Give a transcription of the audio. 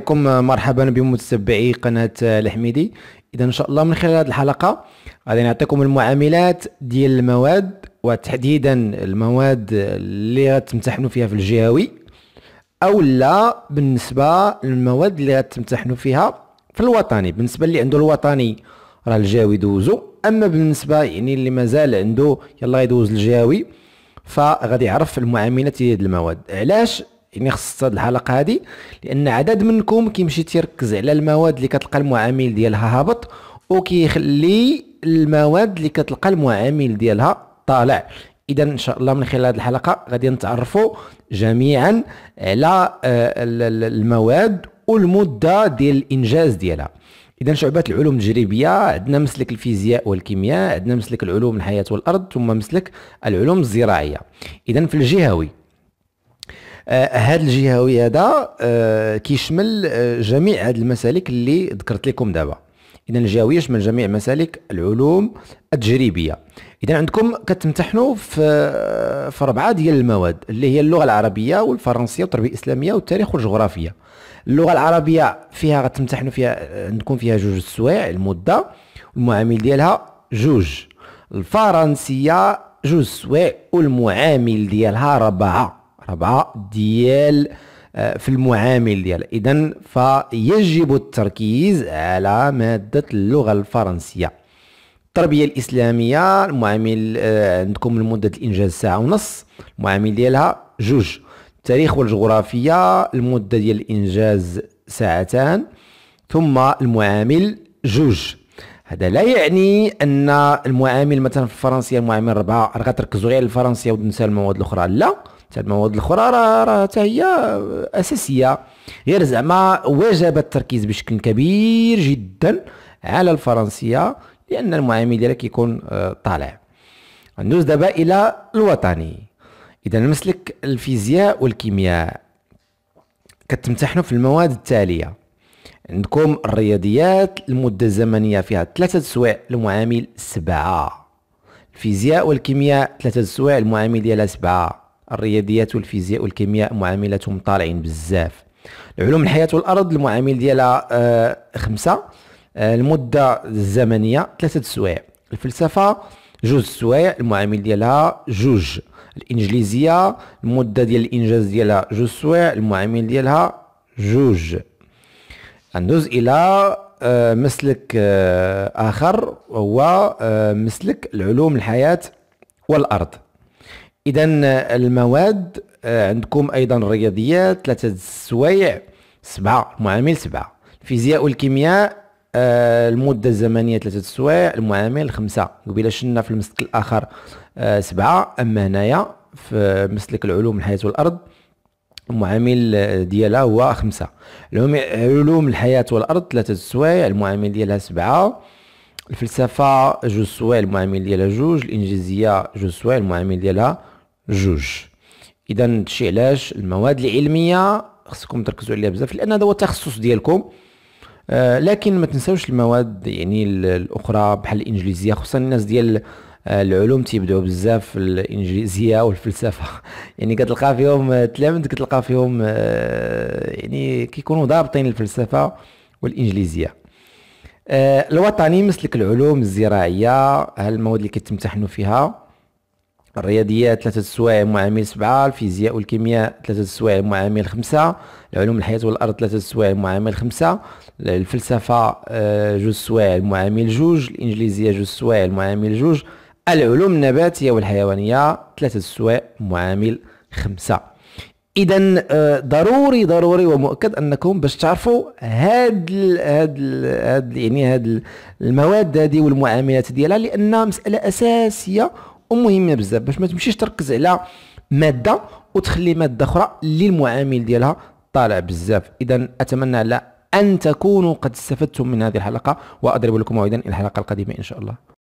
بكم مرحبا بمتابعي قناه الحميدي اذا ان شاء الله من خلال هذه الحلقه غادي نعطيكم المعاملات ديال المواد وتحديدا المواد اللي غتمتحنوا فيها في الجهوي او لا بالنسبه للمواد اللي غتمتحنوا فيها في الوطني بالنسبه اللي عنده الوطني راه الجهوي دوزو اما بالنسبه يعني اللي مازال عنده يلا يدوز الجهوي فغادي يعرف المعاملات ديال المواد علاش يعني خص هاد الحلقه هادي لان عدد منكم كيمشي تيركز على المواد اللي كتلقى المعامل ديالها هابط وكيخلي المواد اللي كتلقى المعامل ديالها طالع اذا ان شاء الله من خلال هذه الحلقه غادي نتعرفوا جميعا على آه، المواد والمده ديال الانجاز ديالها اذا شعبات العلوم التجريبيه عندنا مسلك الفيزياء والكيمياء عندنا مسلك العلوم الحياه والارض ثم مسلك العلوم الزراعيه اذا في الجهوي آه، هذا الجهوي هذا كيشمل آه، جميع هذه المسالك اللي ذكرت لكم دابا اذا الجهوي يشمل جميع مسالك العلوم التجريبيه اذا عندكم كتمتحنوا في في اربعه ديال المواد اللي هي اللغه العربيه والفرنسيه والتربيه الاسلاميه والتاريخ والجغرافيا اللغه العربيه فيها غتمتحنوا فيها عندكم فيها جوج السوايع المده المعامل ديالها جوج الفرنسيه جوج سوايع والمعامل ديالها ربعه أربعة ديال آه، في المعامل ديالها اذا فيجب التركيز على ماده اللغه الفرنسيه التربيه الاسلاميه المعامل آه، عندكم لمده الانجاز ساعه ونص المعامل ديالها جوج التاريخ والجغرافيه المده ديال الانجاز ساعتان ثم المعامل جوج هذا لا يعني ان المعامل مثلا في الفرنسيه المعامل ربعه غتركزوا غير الفرنسيه وتنسى المواد الاخرى لا تاع المواد الاخرى راه راه حتى هي اساسيه غير زعما وجب التركيز بشكل كبير جدا على الفرنسيه لان المعامل ديالك كيكون آه، طالع ندوز دابا الى الوطني اذا المسلك الفيزياء والكيمياء كتمتحنوا في المواد التاليه عندكم الرياضيات المدة الزمنية فيها ثلاثة سوايع المعامل سبعة الفيزياء والكيمياء ثلاثة سوايع المعامل ديالها سبعة الرياضيات والفيزياء والكيمياء معاملاتهم طالعين بزاف العلوم الحياه والارض المعامل ديالها آه خمسة آه المده الزمنيه ثلاثه سوايع الفلسفه جوج سوايع المعامل ديالها جوج الانجليزيه المده ديال الانجاز ديالها جوج سوايع المعامل ديالها جوج ندوز الى آه مسلك آه اخر وهو آه مسلك العلوم الحياه والارض اذا المواد آه، عندكم ايضا الرياضيات ثلاثه السوايع سبعه المعامل سبعه الفيزياء والكيمياء آه، المده الزمنيه ثلاثه السوايع المعامل خمسه قبيله شلنا في المسلك الاخر آه، سبعه اما هنايا في مسلك العلوم الحياه والارض المعامل ديالها هو خمسة علوم الحياة والأرض ثلاثة السوايع المعامل ديالها سبعة الفلسفة جوج سوايع المعامل ديالها جوج الإنجليزية جوج سوايع المعامل ديالها جوج اذا هادشي علاش المواد العلميه خصكم تركزوا عليها بزاف لان هذا هو التخصص ديالكم آه لكن ما تنساوش المواد يعني الاخرى بحال الانجليزيه خصوصا الناس ديال آه، العلوم تيبداو بزاف في الانجليزيه والفلسفه يعني كتلقى فيهم التلامذ آه، كتلقى فيهم آه، يعني كيكونوا ضابطين الفلسفه والانجليزيه الوطني مثلك العلوم الزراعيه هالمواد اللي كتمتحنوا فيها الرياضيات ثلاثة السوايع معامل سبعة الفيزياء والكيمياء ثلاثة السوايع معامل خمسة العلوم الحياة والأرض ثلاثة السوايع معامل خمسة الفلسفة آه، جوج سوايع معامل جوج الإنجليزية جوج سوايع معامل جوج العلوم النباتية والحيوانية ثلاثة السوايع معامل خمسة اذا آه، ضروري ضروري ومؤكد انكم باش تعرفوا هاد الـ هاد الـ هاد يعني هاد المواد هذه والمعاملات ديالها لان مساله اساسيه ومهمه بزاف باش ما تمشيش تركز على ماده وتخلي ماده اخرى اللي المعامل ديالها طالع بزاف اذا اتمنى على ان تكونوا قد استفدتم من هذه الحلقه واضرب لكم موعدا الى الحلقه القادمه ان شاء الله